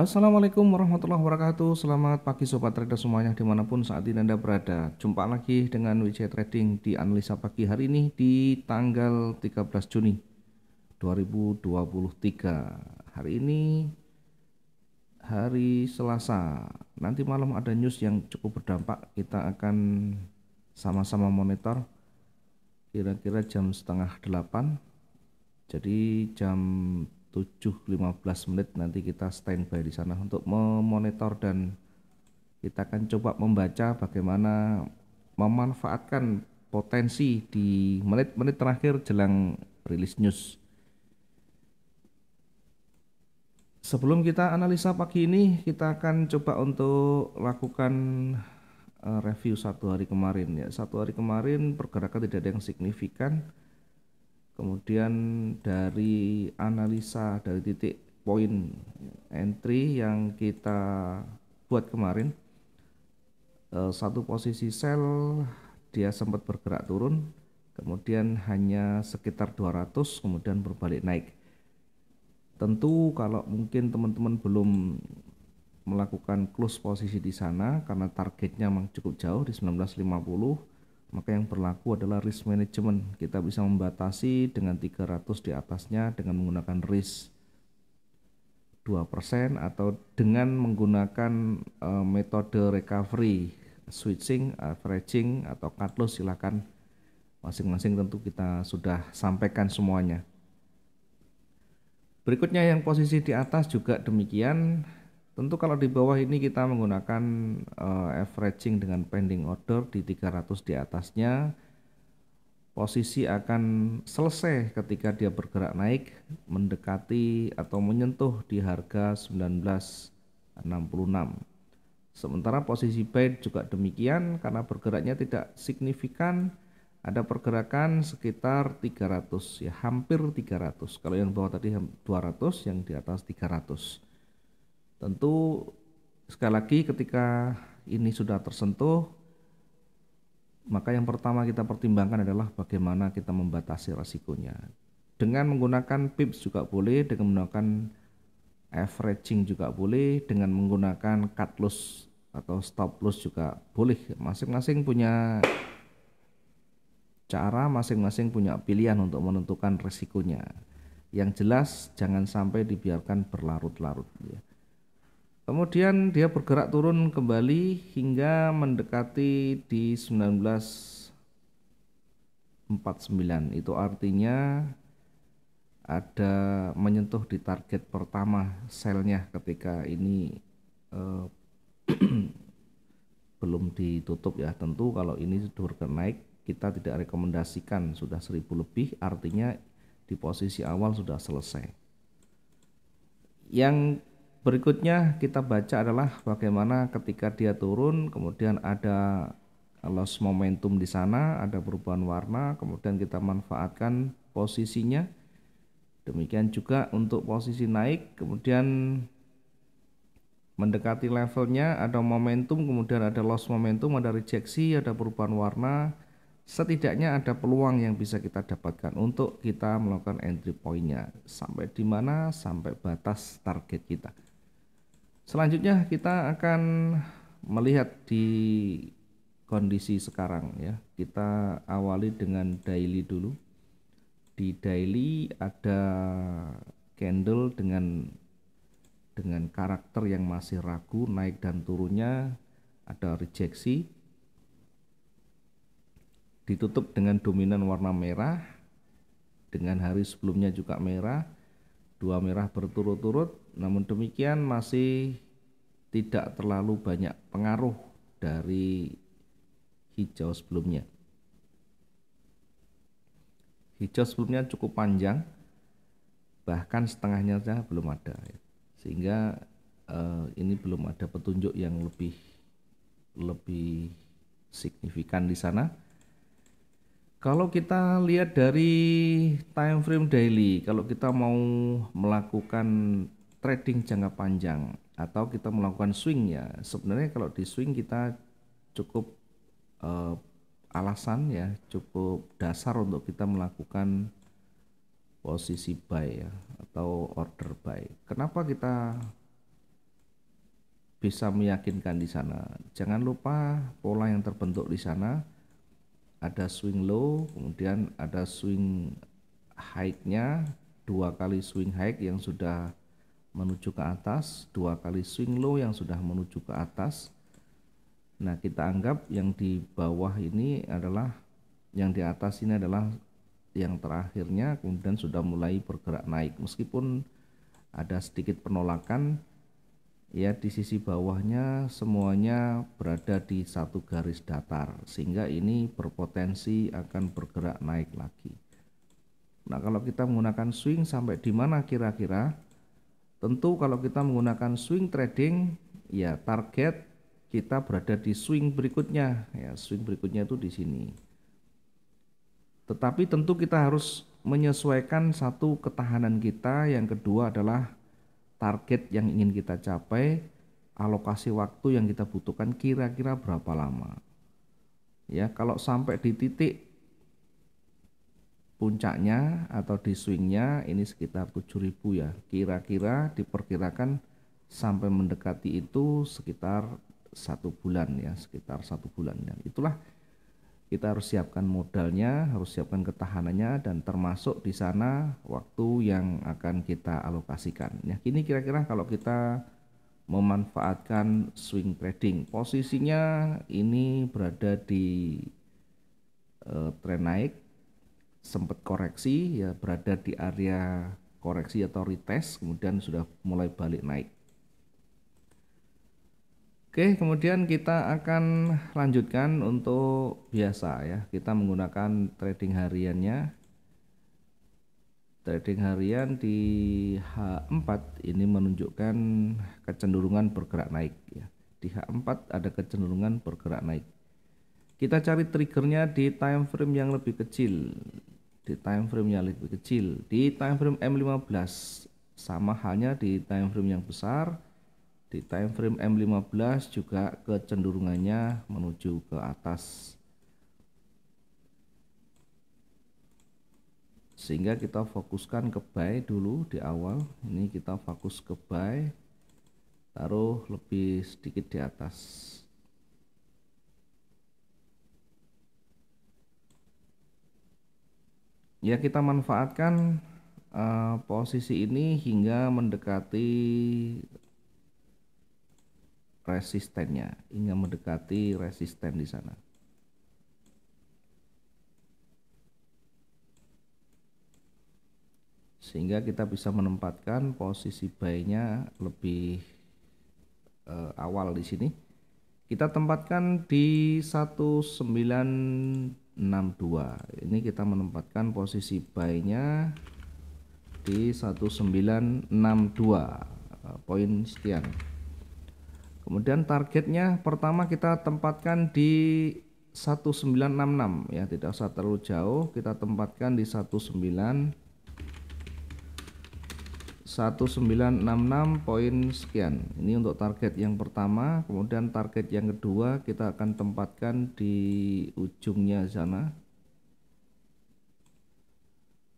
Assalamualaikum warahmatullahi wabarakatuh Selamat pagi Sobat Trader semuanya dimanapun saat ini Anda berada Jumpa lagi dengan WJ Trading di analisa pagi hari ini di tanggal 13 Juni 2023 Hari ini hari Selasa Nanti malam ada news yang cukup berdampak Kita akan sama-sama monitor kira-kira jam setengah delapan jadi jam 7.15 menit nanti kita standby di sana untuk memonitor dan kita akan coba membaca bagaimana memanfaatkan potensi di menit-menit terakhir jelang rilis news. Sebelum kita analisa pagi ini, kita akan coba untuk lakukan eh, review satu hari kemarin ya. Satu hari kemarin pergerakan tidak ada yang signifikan kemudian dari analisa dari titik poin entry yang kita buat kemarin eh, satu posisi sel dia sempat bergerak turun kemudian hanya sekitar 200 kemudian berbalik naik tentu kalau mungkin teman-teman belum melakukan close posisi di sana karena targetnya memang cukup jauh di 1950 maka yang berlaku adalah risk management. Kita bisa membatasi dengan 300 di atasnya dengan menggunakan risk 2% atau dengan menggunakan uh, metode recovery, switching, averaging eh, atau cut loss silakan masing-masing tentu kita sudah sampaikan semuanya. Berikutnya yang posisi di atas juga demikian Tentu kalau di bawah ini kita menggunakan uh, averaging dengan pending order di 300 di atasnya posisi akan selesai ketika dia bergerak naik mendekati atau menyentuh di harga 1966. Sementara posisi buy juga demikian karena bergeraknya tidak signifikan ada pergerakan sekitar 300 ya hampir 300 kalau yang bawah tadi 200 yang di atas 300 Tentu sekali lagi ketika ini sudah tersentuh maka yang pertama kita pertimbangkan adalah bagaimana kita membatasi resikonya. Dengan menggunakan pips juga boleh, dengan menggunakan averaging juga boleh, dengan menggunakan cut loss atau stop loss juga boleh. Masing-masing punya cara, masing-masing punya pilihan untuk menentukan resikonya. Yang jelas jangan sampai dibiarkan berlarut-larut. Ya. Kemudian dia bergerak turun kembali hingga mendekati di 1949. Itu artinya ada menyentuh di target pertama selnya ketika ini eh, belum ditutup ya. Tentu kalau ini sudah naik kita tidak rekomendasikan sudah 1000 lebih artinya di posisi awal sudah selesai. Yang Berikutnya kita baca adalah bagaimana ketika dia turun kemudian ada loss momentum di sana, ada perubahan warna, kemudian kita manfaatkan posisinya. Demikian juga untuk posisi naik kemudian mendekati levelnya ada momentum, kemudian ada loss momentum, ada rejeksi, ada perubahan warna. Setidaknya ada peluang yang bisa kita dapatkan untuk kita melakukan entry pointnya sampai di mana sampai batas target kita. Selanjutnya kita akan melihat di kondisi sekarang ya. Kita awali dengan daily dulu. Di daily ada candle dengan dengan karakter yang masih ragu naik dan turunnya ada rejeksi ditutup dengan dominan warna merah dengan hari sebelumnya juga merah dua merah berturut-turut namun demikian masih tidak terlalu banyak pengaruh dari hijau sebelumnya. Hijau sebelumnya cukup panjang, bahkan setengahnya saja belum ada, sehingga eh, ini belum ada petunjuk yang lebih lebih signifikan di sana. Kalau kita lihat dari time frame daily, kalau kita mau melakukan trading jangka panjang atau kita melakukan swing ya sebenarnya kalau di swing kita cukup uh, alasan ya cukup dasar untuk kita melakukan posisi buy ya atau order buy. Kenapa kita bisa meyakinkan di sana? Jangan lupa pola yang terbentuk di sana ada swing low, kemudian ada swing high-nya, dua kali swing high yang sudah menuju ke atas, dua kali swing low yang sudah menuju ke atas. Nah, kita anggap yang di bawah ini adalah yang di atas ini adalah yang terakhirnya kemudian sudah mulai bergerak naik meskipun ada sedikit penolakan ya di sisi bawahnya semuanya berada di satu garis datar sehingga ini berpotensi akan bergerak naik lagi. Nah, kalau kita menggunakan swing sampai di mana kira-kira Tentu kalau kita menggunakan swing trading, ya target kita berada di swing berikutnya. Ya, swing berikutnya itu di sini. Tetapi tentu kita harus menyesuaikan satu ketahanan kita, yang kedua adalah target yang ingin kita capai, alokasi waktu yang kita butuhkan kira-kira berapa lama. Ya, kalau sampai di titik puncaknya atau di swingnya ini sekitar 7000 ya kira-kira diperkirakan sampai mendekati itu sekitar satu bulan ya sekitar satu bulan dan ya. itulah kita harus siapkan modalnya harus siapkan ketahanannya dan termasuk di sana waktu yang akan kita alokasikan ya ini kira-kira kalau kita memanfaatkan swing trading posisinya ini berada di e, tren naik sempat koreksi ya berada di area koreksi atau retest kemudian sudah mulai balik naik. Oke, kemudian kita akan lanjutkan untuk biasa ya. Kita menggunakan trading hariannya. Trading harian di H4 ini menunjukkan kecenderungan bergerak naik ya. Di H4 ada kecenderungan bergerak naik kita cari triggernya di time frame yang lebih kecil di time frame yang lebih kecil di time frame M15 sama halnya di time frame yang besar di time frame M15 juga kecenderungannya menuju ke atas sehingga kita fokuskan ke buy dulu di awal ini kita fokus ke buy taruh lebih sedikit di atas ya kita manfaatkan uh, posisi ini hingga mendekati resistennya hingga mendekati resisten di sana sehingga kita bisa menempatkan posisi buy-nya lebih uh, awal di sini kita tempatkan di 62 ini kita menempatkan posisi buy-nya di 1962 eh, poin sekian kemudian targetnya pertama kita tempatkan di 1966 ya tidak usah terlalu jauh kita tempatkan di 1966 1966 poin sekian. Ini untuk target yang pertama, kemudian target yang kedua kita akan tempatkan di ujungnya sana.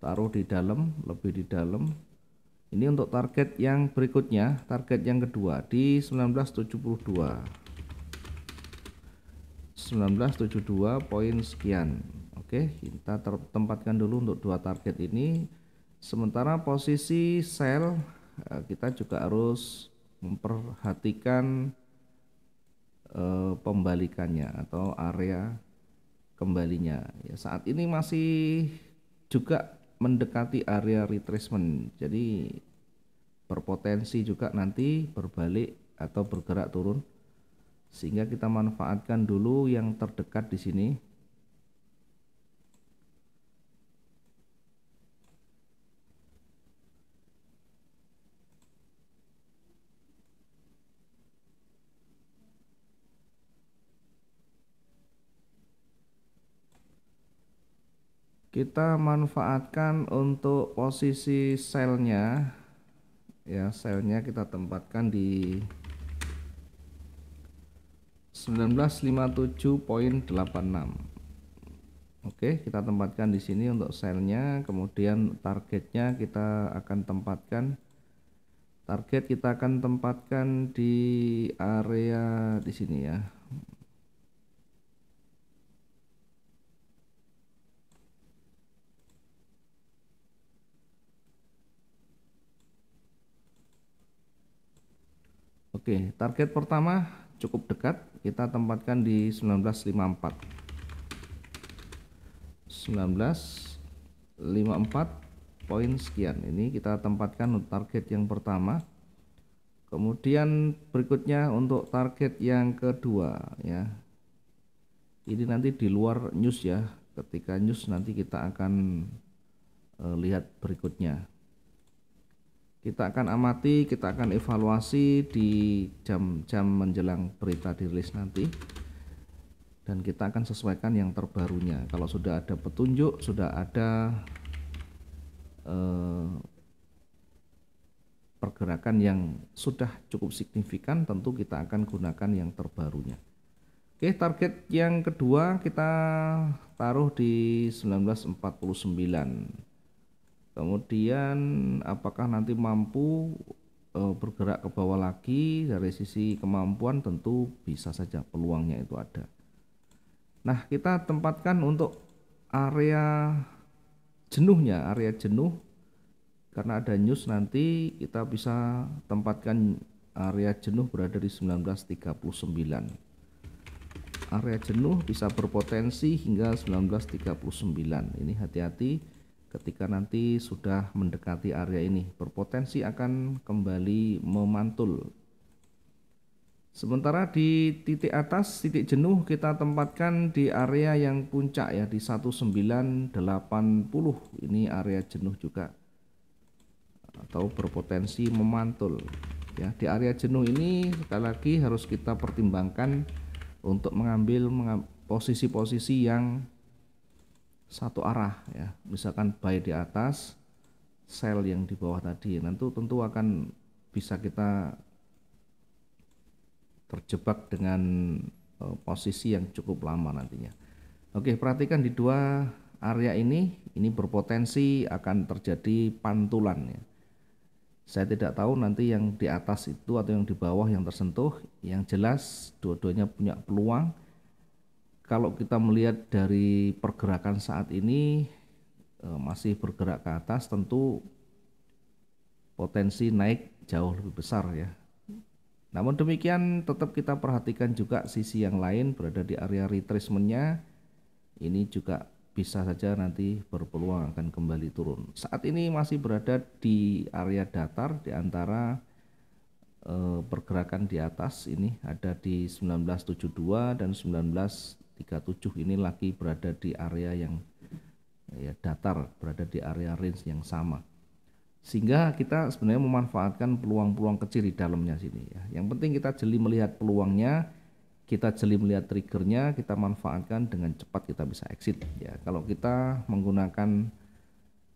Taruh di dalam, lebih di dalam. Ini untuk target yang berikutnya, target yang kedua di 1972. 1972 poin sekian. Oke, kita tempatkan dulu untuk dua target ini Sementara posisi sel eh, kita juga harus memperhatikan eh, pembalikannya atau area kembalinya. Ya, saat ini masih juga mendekati area retracement. Jadi berpotensi juga nanti berbalik atau bergerak turun sehingga kita manfaatkan dulu yang terdekat di sini kita manfaatkan untuk posisi selnya ya selnya kita tempatkan di 1957.86 Oke kita tempatkan di sini untuk selnya kemudian targetnya kita akan tempatkan target kita akan tempatkan di area di sini ya Oke, target pertama cukup dekat, kita tempatkan di 1954. 1954 poin sekian. Ini kita tempatkan target yang pertama. Kemudian berikutnya untuk target yang kedua ya. Ini nanti di luar news ya. Ketika news nanti kita akan eh, lihat berikutnya kita akan amati, kita akan evaluasi di jam-jam menjelang berita dirilis nanti dan kita akan sesuaikan yang terbarunya. Kalau sudah ada petunjuk, sudah ada eh, pergerakan yang sudah cukup signifikan, tentu kita akan gunakan yang terbarunya. Oke, target yang kedua kita taruh di 1949 kemudian apakah nanti mampu e, bergerak ke bawah lagi dari sisi kemampuan tentu bisa saja peluangnya itu ada nah kita tempatkan untuk area jenuhnya area jenuh karena ada news nanti kita bisa tempatkan area jenuh berada di 1939 area jenuh bisa berpotensi hingga 1939 ini hati-hati ketika nanti sudah mendekati area ini berpotensi akan kembali memantul sementara di titik atas titik jenuh kita tempatkan di area yang puncak ya di 1980 ini area jenuh juga atau berpotensi memantul ya di area jenuh ini sekali lagi harus kita pertimbangkan untuk mengambil posisi-posisi yang satu arah ya misalkan buy di atas sel yang di bawah tadi nanti tentu akan bisa kita terjebak dengan uh, posisi yang cukup lama nantinya oke perhatikan di dua area ini ini berpotensi akan terjadi pantulan ya saya tidak tahu nanti yang di atas itu atau yang di bawah yang tersentuh yang jelas dua-duanya punya peluang kalau kita melihat dari pergerakan saat ini eh, masih bergerak ke atas tentu potensi naik jauh lebih besar ya. Namun demikian tetap kita perhatikan juga sisi yang lain berada di area retracementnya ini juga bisa saja nanti berpeluang akan kembali turun. Saat ini masih berada di area datar di antara eh, pergerakan di atas ini ada di 1972 dan 19 37 ini lagi berada di area yang ya, datar, berada di area range yang sama. Sehingga kita sebenarnya memanfaatkan peluang-peluang kecil di dalamnya sini ya. Yang penting kita jeli melihat peluangnya, kita jeli melihat triggernya, kita manfaatkan dengan cepat kita bisa exit ya. Kalau kita menggunakan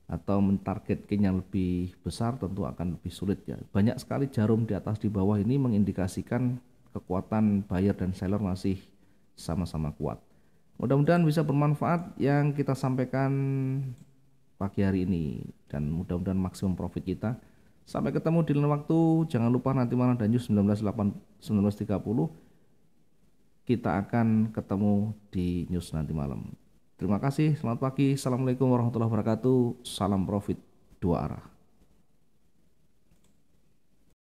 atau mentarget gain yang lebih besar tentu akan lebih sulit ya. Banyak sekali jarum di atas di bawah ini mengindikasikan kekuatan buyer dan seller masih sama-sama kuat. Mudah-mudahan bisa bermanfaat yang kita sampaikan pagi hari ini dan mudah-mudahan maksimum profit kita. Sampai ketemu di lain waktu. Jangan lupa nanti malam dan news 19.30 kita akan ketemu di news nanti malam. Terima kasih, selamat pagi. Assalamualaikum warahmatullahi wabarakatuh. Salam profit dua arah.